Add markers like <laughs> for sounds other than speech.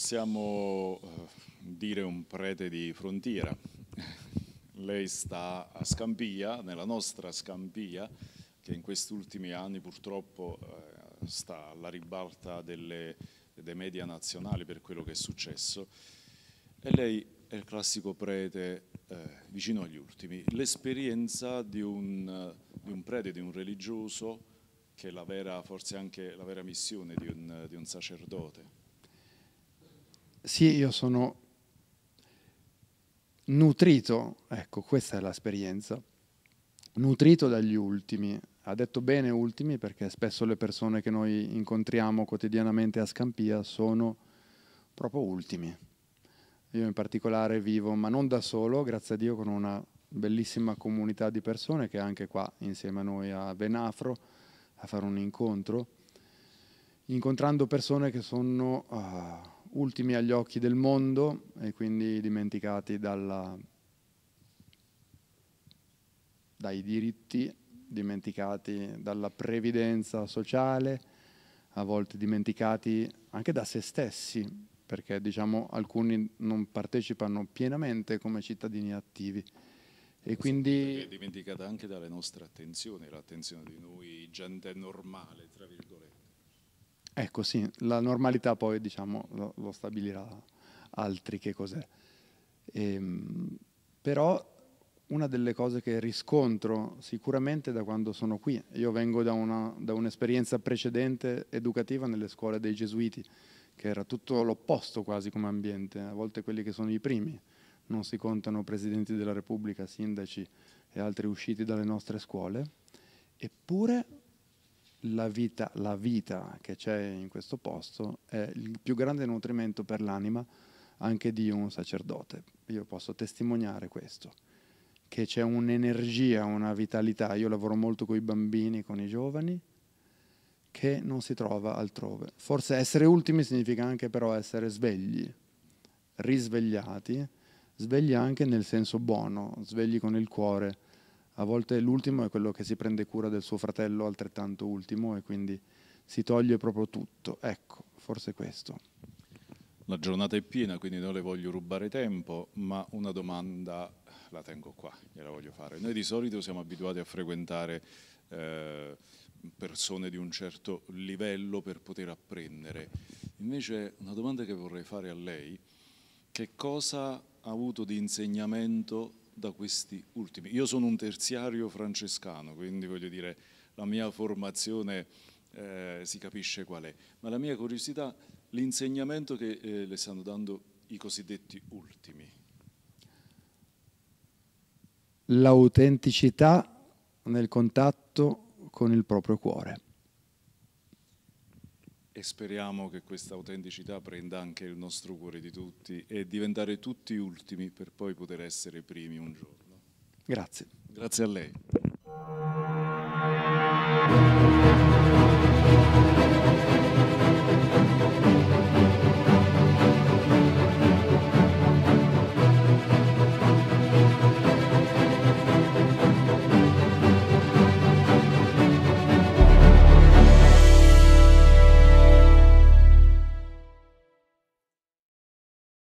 possiamo eh, dire un prete di frontiera. <laughs> Lei sta a Scampia, nella nostra Scampia, che in questi ultimi anni purtroppo eh, sta alla ribalta delle, dei media nazionali per quello che è successo. E lei è il classico prete eh, vicino agli ultimi. L'esperienza di un, di un, prete, di un religioso, che è la vera, forse anche la vera missione di un, di un sacerdote sì, io sono nutrito, ecco, questa è l'esperienza, nutrito dagli ultimi. Ha detto bene ultimi perché spesso le persone che noi incontriamo quotidianamente a Scampia sono proprio ultimi. Io in particolare vivo, ma non da solo, grazie a Dio, con una bellissima comunità di persone che è anche qua insieme a noi a Venafro a fare un incontro, incontrando persone che sono... Uh, ultimi agli occhi del mondo e quindi dimenticati dalla, dai diritti, dimenticati dalla previdenza sociale, a volte dimenticati anche da se stessi, perché diciamo, alcuni non partecipano pienamente come cittadini attivi. E quindi... È dimenticata anche dalle nostre attenzioni, l'attenzione di noi gente normale, tra virgolette. Ecco sì, la normalità poi diciamo, lo, lo, stabilirà altri che cos'è. E, ehm, però una delle cose che riscontro sicuramente da quando sono qui, io vengo da, una, da un'esperienza precedente educativa nelle scuole dei gesuiti, che era tutto l'opposto quasi come ambiente, a volte quelli che sono i primi, non si contano presidenti della Repubblica, sindaci e altri usciti dalle nostre scuole, eppure la vita, la vita che c'è in questo posto è il più grande nutrimento per l'anima anche di un sacerdote. Io posso testimoniare questo, che c'è un'energia, una vitalità. Io lavoro molto con i bambini, con i giovani, che non si trova altrove. Forse essere ultimi significa anche però essere svegli, risvegliati, svegli anche nel senso buono, svegli con il cuore a volte l'ultimo è quello che si prende cura del suo fratello altrettanto ultimo e quindi si toglie proprio tutto. Ecco, forse questo. La giornata è piena, quindi non le voglio rubare tempo, ma una domanda la tengo qua, gliela voglio fare. Noi di solito siamo abituati a frequentare eh, persone di un certo livello per poter apprendere. Invece una domanda che vorrei fare a lei, che cosa ha avuto di insegnamento da questi ultimi. Io sono un terziario francescano, quindi voglio dire la mia formazione eh, si capisce qual è, ma la mia curiosità, l'insegnamento che eh, le stanno dando i cosiddetti ultimi. L'autenticità nel contatto con il proprio cuore e speriamo che questa autenticità prenda anche il nostro cuore di tutti e diventare tutti ultimi per poi poter essere primi un giorno. Grazie. Grazie a lei.